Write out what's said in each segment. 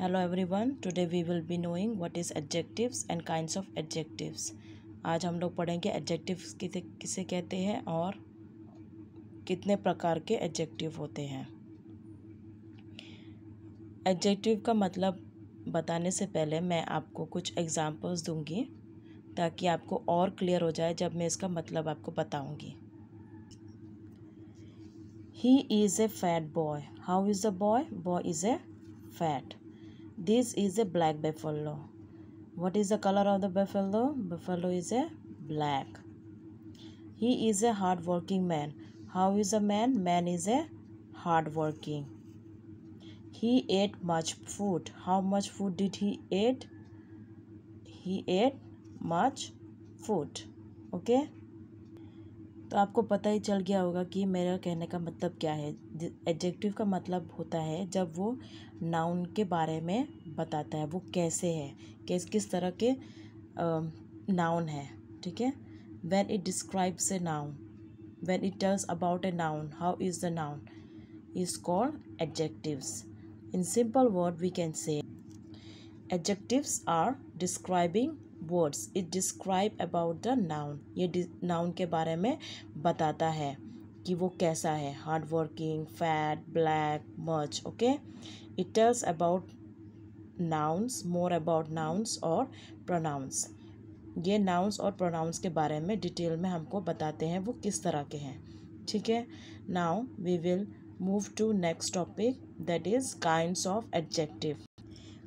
Hello everyone today we will be knowing what is adjectives and kinds of adjectives आज हम लोग पढ़ेंगे adjectives किसे किसे कहते हैं और कितने प्रकार के एडजेक्टिव होते हैं एडजेक्टिव का मतलब बताने से पहले मैं आपको कुछ एग्जांपल्स दूंगी ताकि आपको और क्लियर हो जाए जब मैं इसका मतलब आपको बताऊंगी he is a fat boy how is a boy boy is a fat This is a black buffalo. What is the color of the buffalo? Buffalo is a black. He is a hardworking man. How is a man? Man is a hardworking. He ate much food. How much food did he eat? He ate much food. Okay. तो आपको पता ही चल गया होगा कि मेरा कहने का मतलब क्या है एडजेक्टिव का मतलब होता है जब वो नाउन के बारे में बताता है वो कैसे है किस किस तरह के नाउन है ठीक है when it describes a noun when it talks about a noun how is the noun is called adjectives in simple word we can say adjectives are describing words it describe about the noun ये नाउन के बारे में बताता है कि वो कैसा है hard working fat black much okay it tells about nouns more about nouns और प्रोनाउंस ये नाउन्स और प्रोनाउंस के बारे में डिटेल में हमको बताते हैं वो किस तरह के हैं ठीक है now we will move to next topic that is kind of adjective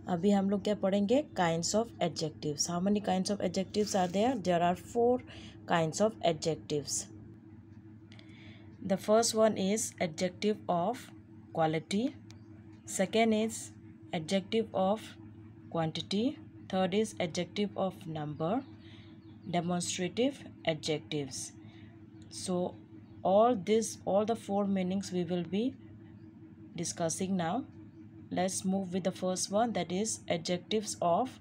अभी हम लोग क्या पढ़ेंगे kinds of adjectives how many kind of adjective are there there are four kind of adjective the first one is adjective of quality second is adjective of quantity third is adjective of number demonstrative adjective so all this all the four meanings we will be discussing now let's move with the first one that is adjectives of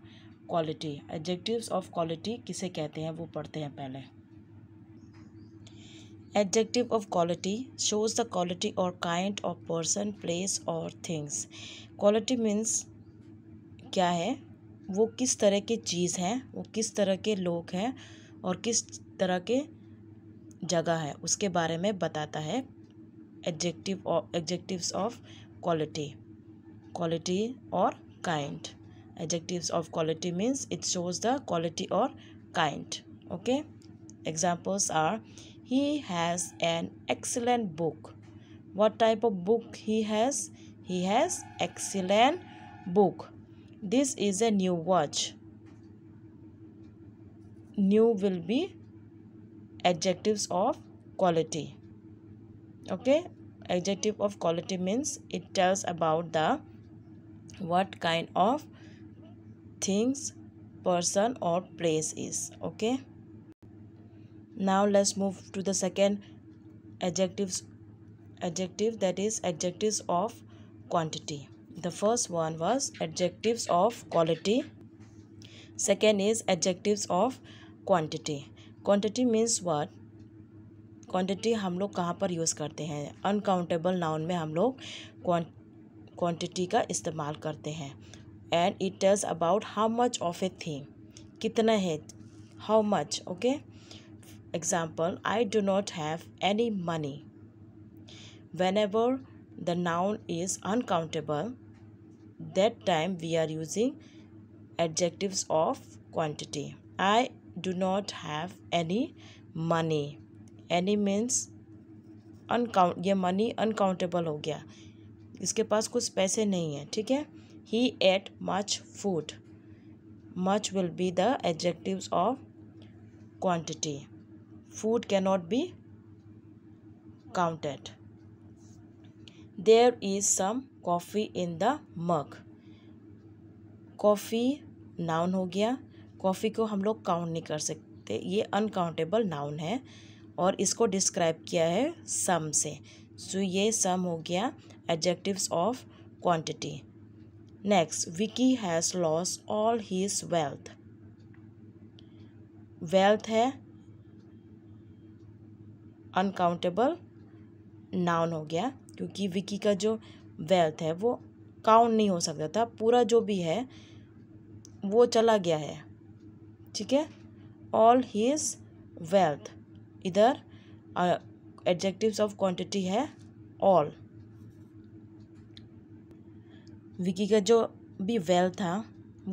quality adjectives of quality किसे कहते हैं वो पढ़ते हैं पहले adjective of quality shows the quality or kind of person place or things quality means क्या है वो किस तरह की चीज़ हैं वो किस तरह के लोग हैं और किस तरह के जगह है उसके बारे में बताता है adjective adjectives of quality quality or kind adjectives of quality means it shows the quality or kind okay examples are he has an excellent book what type of book he has he has excellent book this is a new watch new will be adjectives of quality okay adjective of quality means it tells about the what kind of things person or place is okay now let's move to the second adjectives adjective that is adjectives of quantity the first one was adjectives of quality second is adjectives of quantity quantity means what quantity हम लोग कहाँ पर use करते हैं uncountable noun में हम लोग quantity का इस्तेमाल करते हैं and it tells about how much of a thing कितना है how much okay example I do not have any money whenever the noun is uncountable that time we are using adjective of quantity I do not have any money any means uncount ये money uncountable हो गया इसके पास कुछ पैसे नहीं हैं ठीक है he ate much food much will be the adjective of quantity food cannot be counted there is some coffee in the mug coffee noun हो गया कॉफ़ी को हम लोग काउंट नहीं कर सकते ये अनकाउंटेबल नाउन है और इसको डिस्क्राइब किया है सम से सो so, ये सम हो गया adjectives of quantity. Next, Vicky has lost all his wealth. Wealth है अनकाउंटेबल नाउन हो गया क्योंकि विकी का जो वेल्थ है वो काउंट नहीं हो सकता था पूरा जो भी है वो चला गया है ठीक है ऑल हीज वेल्थ इधर एडजेक्टिव्स ऑफ क्वांटिटी है ऑल विकी का जो भी वेल्थ था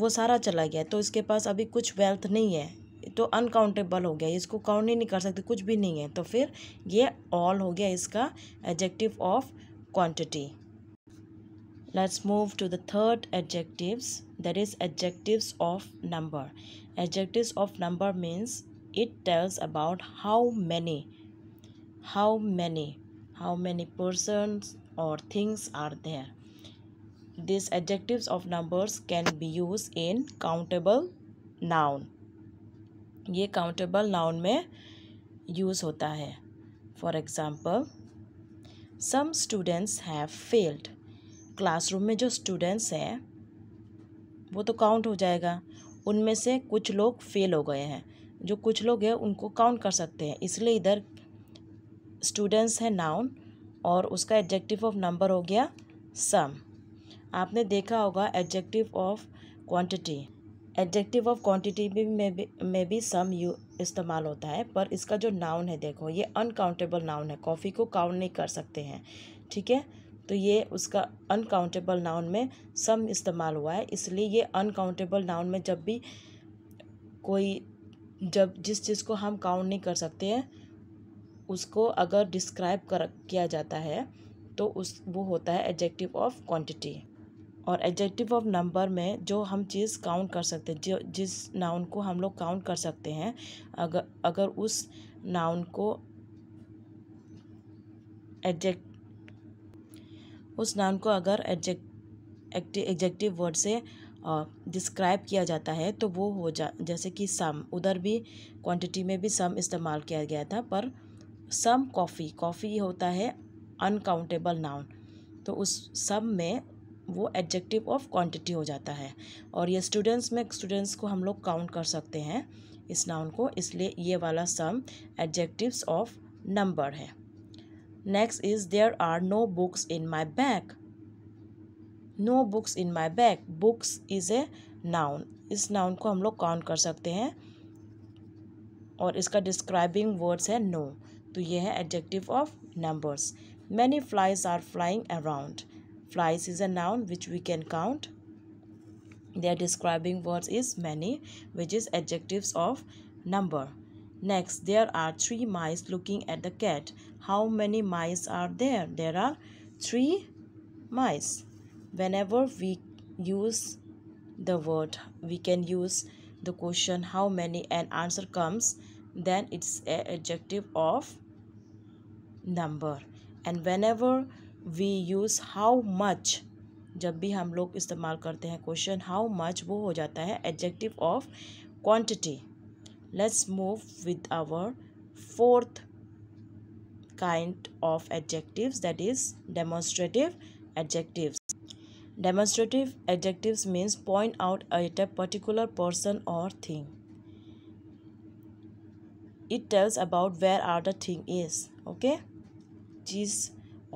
वो सारा चला गया तो इसके पास अभी कुछ वेल्थ नहीं है तो अनकाउंटेबल हो गया इसको काउंट ही नहीं कर सकते कुछ भी नहीं है तो फिर ये ऑल हो गया इसका adjective of quantity let's move to the third adjectives that is adjectives of number adjectives of number means it tells about how many how many how many person और things are there this adjectives of numbers can be use in countable noun ये countable noun में use होता है for example some students have failed classroom में जो students हैं वो तो काउंट हो जाएगा उनमें से कुछ लोग फेल हो गए हैं जो कुछ लोग हैं उनको काउंट कर सकते हैं इसलिए इधर स्टूडेंट्स हैं नाउन और उसका एडजेक्टिव ऑफ नंबर हो गया सम आपने देखा होगा adjective of quantity adjective of quantity भी में भी सम यू इस्तेमाल होता है पर इसका जो नाउन है देखो ये अनकाउंटेबल नाउन है कॉफ़ी को काउंट नहीं कर सकते हैं ठीक है तो ये उसका अनकाउंटेबल नाउन में सम इस्तेमाल हुआ है इसलिए ये अनकाउंटेबल नाउन में जब भी कोई जब जिस चीज़ को हम काउंट नहीं कर सकते हैं उसको अगर डिस्क्राइब कर किया जाता है तो उस वो होता है एडजेक्टिव ऑफ क्वांटिटी और एडजेक्टिव ऑफ नंबर में जो हम चीज़ काउंट कर सकते हैं जो जिस नाउन को हम लोग काउंट कर सकते हैं अगर अगर उस नाउन को एडजेक्ट उस नाउन को अगर एडजेक्ट एडजेक्टिव वर्ड से डिस्क्राइब किया जाता है तो वो हो जा जैसे कि सम उधर भी क्वांटिटी में भी सम इस्तेमाल किया गया था पर सम कॉफ़ी कॉफ़ी होता है अनकाउंटेबल नाउन तो उस सब में वो एडजेक्टिव ऑफ क्वांटिटी हो जाता है और ये स्टूडेंट्स में स्टूडेंट्स को हम लोग काउंट कर सकते हैं इस नाउन को इसलिए ये वाला सम एडजेक्टिव्स ऑफ नंबर है next is there are no books in my bag no books in my bag books is a noun इस नाउन को हम लोग काउंट कर सकते हैं और इसका डिस्क्राइबिंग वर्ड्स है नो no. तो ये है adjective of numbers. Many flies are flying around. Flies is a noun which we can count. Their describing words is many which is adjectives of number. Next, there are three mice looking at the cat. How many mice are there? There are three mice. Whenever we use the word, we can use the question how many and answer comes, then it's an adjective of number and whenever we use how much जब भी हम लोग इस्तेमाल करते हैं question how much वो हो जाता है adjective of quantity let's move with our fourth kind of adjective that is demonstrative adjective demonstrative adjective means point out at a particular person और thing it tells about where are the thing is okay चीज़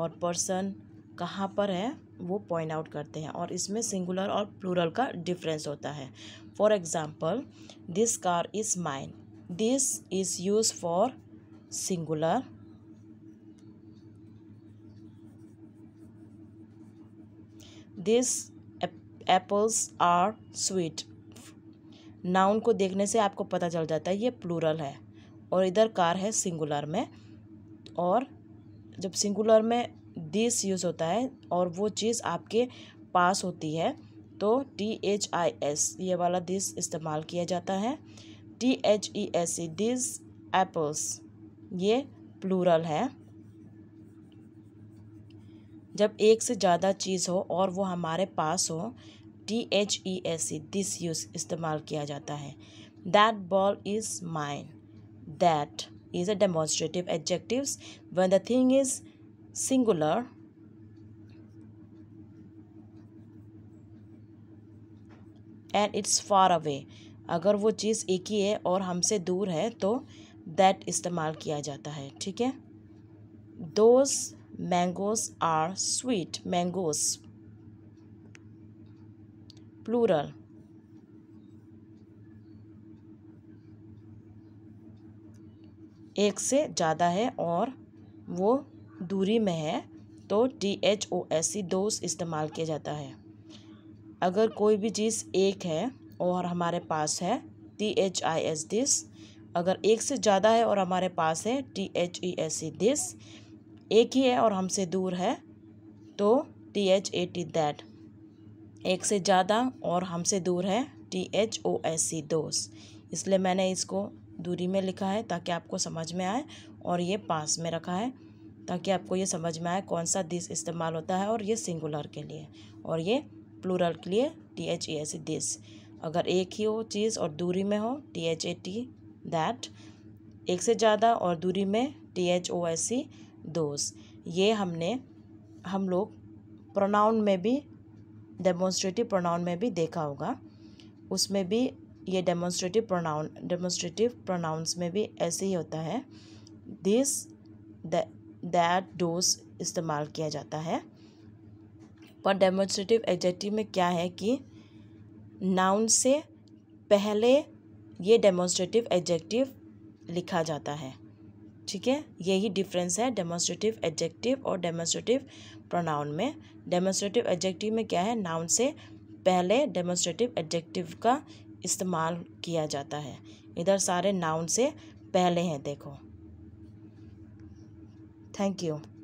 और पर्सन कहाँ पर है वो point out करते हैं और इसमें सिंगुलर और प्लूरल का डिफरेंस होता है for example this car is mine this is use for singular these apples are sweet noun को देखने से आपको पता चल जाता है ये प्लूरल है और इधर कार है सिंगुलर में और जब सिंगुलर में दिस यूज़ होता है और वो चीज़ आपके पास होती है तो टी एच आई एस ये वाला दिस इस्तेमाल किया जाता है T H E S E these apples ये प्लूरल है जब एक से ज़्यादा चीज़ हो और वो हमारे पास हो T H E S E these use इस्तेमाल किया जाता है that ball is mine that is a demonstrative adjectives when the thing is singular and it's far away अगर वो चीज़ एक ही है और हमसे दूर है तो दैट इस्तेमाल किया जाता है ठीक है those mangoes are sweet mangoes plural एक से ज़्यादा है और वो दूरी में है तो T H O S C those इस्तेमाल किया जाता है अगर कोई भी चीज़ एक है और हमारे पास है T H I S this अगर एक से ज़्यादा है और हमारे पास है T H E S E these एक ही है और हमसे दूर है तो T H A T that एक से ज़्यादा और हमसे दूर है T H O S C those इसलिए मैंने इसको दूरी में लिखा है ताकि आपको समझ में आए और ये पास में रखा है ताकि आपको ये समझ में आए कौन सा दिस इस्तेमाल होता है और ये सिंगुलर के लिए और ये प्लूरल के लिए T H A S this अगर एक ही हो चीज़ और दूरी में हो T H A T that एक से ज़्यादा और दूरी में T H O S C those ये हमने हम लोग प्रोनाउन में भी डेमोन्स्ट्रेटिव प्रोनाउन में भी देखा होगा उसमें भी ये डेमोन्स्ट्रेटिव प्रोनाउन डेमोन्स्ट्रेटिव प्रोनाउंस में भी ऐसे ही होता है दिस दैट डोज इस्तेमाल किया जाता है पर डेमोन्स्ट्रेटिव एडजेक्टिव में क्या है कि नाउन से पहले ये डेमोन्स्ट्रेटिव एडजेक्टिव लिखा जाता है ठीक है यही डिफरेंस है डेमोन्स्ट्रेटिव एडजेक्टिव और डेमोन्स्ट्रेटिव प्रोनाउन में डेमोन्स्ट्रेटिव एडजेक्टिव में क्या है नाउन से पहले डेमोन्स्ट्रेटिव एडजेक्टिव का इस्तेमाल किया जाता है इधर सारे नाउन से पहले हैं देखो थैंक यू